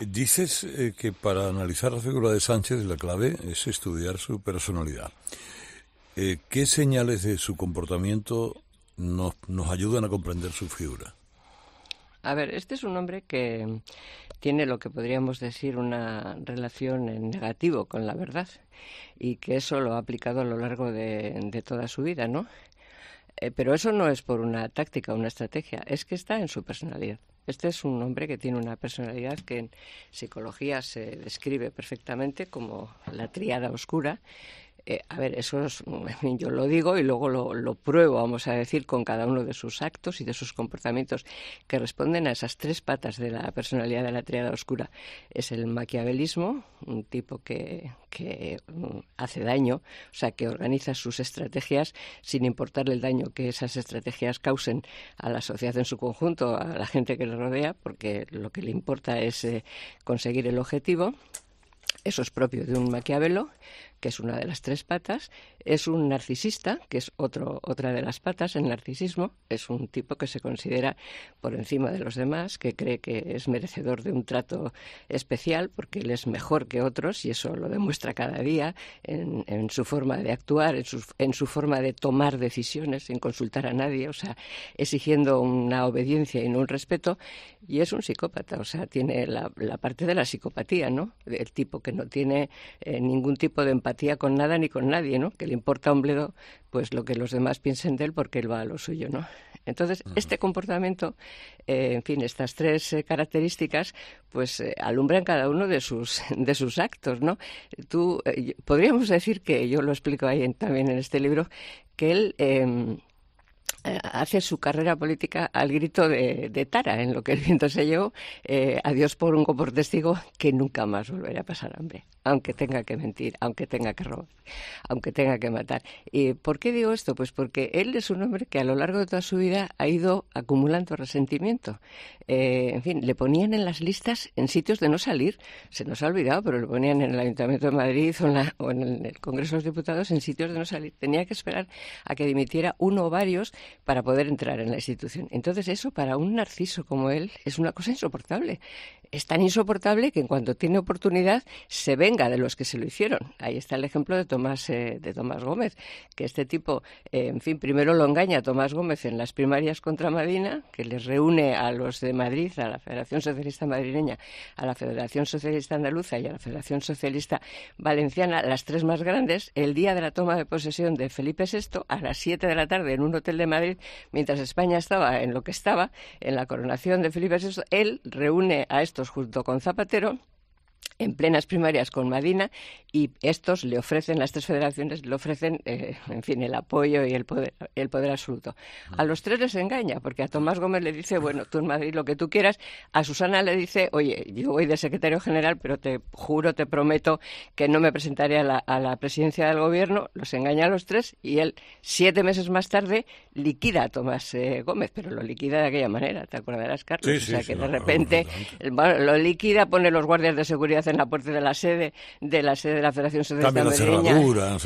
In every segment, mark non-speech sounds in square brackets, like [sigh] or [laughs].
Dices eh, que para analizar la figura de Sánchez la clave es estudiar su personalidad. Eh, ¿Qué señales de su comportamiento nos, ayudan a comprender su figura? A ver, este es un hombre que tiene lo que podríamos decir una relación en negativo con la verdad y que eso lo ha aplicado a lo largo de, toda su vida, ¿no? Eh, pero eso no es por una táctica, una estrategia, es que está en su personalidad. Este es un hombre que tiene una personalidad que en psicología se describe perfectamente como la triada oscura, eh, a ver, eso es, [laughs] yo lo digo y luego lo, pruebo, vamos a decir, con cada uno de sus actos y de sus comportamientos que responden a esas tres patas de la personalidad de la triada oscura. Es el maquiavelismo, un tipo que, que mm, hace daño, o sea, que organiza sus estrategias sin importarle el daño que esas estrategias causen a la sociedad en su conjunto, a la gente que le rodea, porque lo que le importa es eh, conseguir el objetivo. Eso es propio de un maquiavelo que es una de las tres patas, es un narcisista, que es otro, otra de las patas, el narcisismo, es un tipo que se considera por encima de los demás, que cree que es merecedor de un trato especial porque él es mejor que otros y eso lo demuestra cada día en, su forma de actuar, en su, forma de tomar decisiones sin consultar a nadie, o sea, exigiendo una obediencia y no un respeto, y es un psicópata, o sea, tiene la, parte de la psicopatía, ¿no? El tipo que no tiene eh, ningún tipo de empatía empatía con nada ni con nadie, ¿no? Que le importa un bledo pues lo que los demás piensen de él porque él va a lo suyo, ¿no? Entonces, este comportamiento, eh, en fin, estas tres eh, características, pues eh, alumbran cada uno de sus, [laughs] de sus actos, ¿no? Tú, podríamos decir que, yo lo explico ahí también en este libro, que él em, eh, hace su carrera política al grito de, Tara, en lo que el viento se llevó, eh, adiós por un por que nunca más volverá a pasar hambre, aunque tenga que mentir, aunque tenga que robar, aunque tenga que matar. ¿Y ¿Por qué digo esto? Pues porque él es un hombre que a lo largo de toda su vida ha ido acumulando resentimiento. Eh, en fin, le ponían en las listas en sitios de no salir, se nos ha olvidado, pero le ponían en el Ayuntamiento de Madrid o en, o en el Congreso de los Diputados en sitios de no salir. Tenía que esperar a que dimitiera uno o varios para poder entrar en la institución. Entonces eso para un narciso como él es una cosa insoportable es tan insoportable que en cuanto tiene oportunidad se venga de los que se lo hicieron. Ahí está el ejemplo de Tomás, eh, de Tomás Gómez, que este tipo, eh, en fin, primero lo engaña a Tomás Gómez en las primarias contra Madina, que les reúne a los de Madrid, a la Federación Socialista Madrileña, a la Federación Socialista Andaluza y a la Federación Socialista Valenciana, las tres más grandes, el día de la toma de posesión de Felipe VI, a las 7 de la tarde, en un hotel de Madrid, mientras España estaba en lo que estaba, en la coronación de Felipe VI, él reúne a estos junto con Zapatero en plenas primarias con Madina y estos le ofrecen, las tres federaciones le ofrecen, eh, en fin, el apoyo y el poder, el poder absoluto. A los tres les engaña, porque a Tomás Gómez le dice, bueno, tú en Madrid lo que tú quieras, a Susana le dice, oye, yo voy de secretario general, pero te juro, te prometo que no me presentaré a la, presidencia del gobierno, los engaña a los tres y él, siete meses más tarde, liquida a Tomás eh, Gómez, pero lo liquida de aquella manera, ¿te acordarás, Carlos? o sea, que de repente lo liquida, pone los guardias de seguridad en la puerta de la sede de la sede de la Federación Socialista Cambian las cerraduras,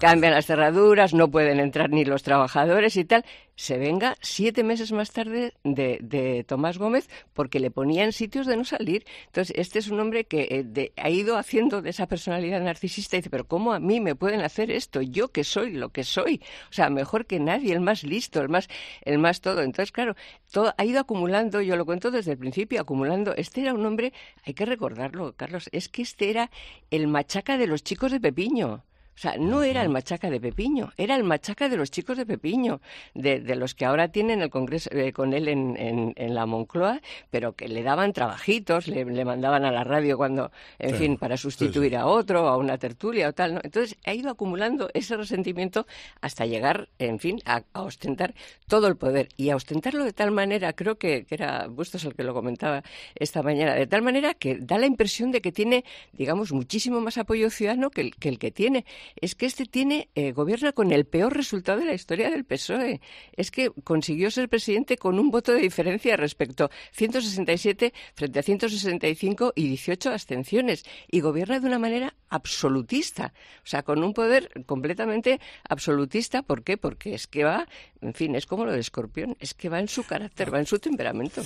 Cambian las cerraduras, no pueden entrar ni los trabajadores y tal se venga siete meses más tarde de, de Tomás Gómez porque le ponía en sitios de no salir. Entonces, este es un hombre que eh, ha ido haciendo de esa personalidad narcisista y dice, pero ¿cómo a mí me pueden hacer esto? Yo que soy lo que soy. O sea, mejor que nadie, el más listo, el más, el más todo. Entonces, claro, todo ha ido acumulando, yo lo cuento desde el principio, acumulando. Este era un hombre, hay que recordarlo, Carlos, es que este era el machaca de los chicos de Pepiño. O sea, no era el machaca de Pepiño, era el machaca de los chicos de Pepiño, de, los que ahora tienen el Congreso eh, con él en, la Moncloa, pero que le daban trabajitos, le, mandaban a la radio cuando, en fin, para sustituir a otro, a una tertulia o tal. ¿no? Entonces ha ido acumulando ese resentimiento hasta llegar, en fin, a, ostentar todo el poder y a ostentarlo de tal manera, creo que, era Bustos el que lo comentaba esta mañana, de tal manera que da la impresión de que tiene, digamos, muchísimo más apoyo ciudadano que, el que tiene es que este tiene eh, gobierna con el peor resultado de la historia del PSOE. Es que consiguió ser presidente con un voto de diferencia respecto 167 frente a 165 y 18 abstenciones y gobierna de una manera absolutista, o sea, con un poder completamente absolutista, ¿por qué? Porque es que va, en fin, es como lo de Escorpión, es que va en su carácter, va en su temperamento.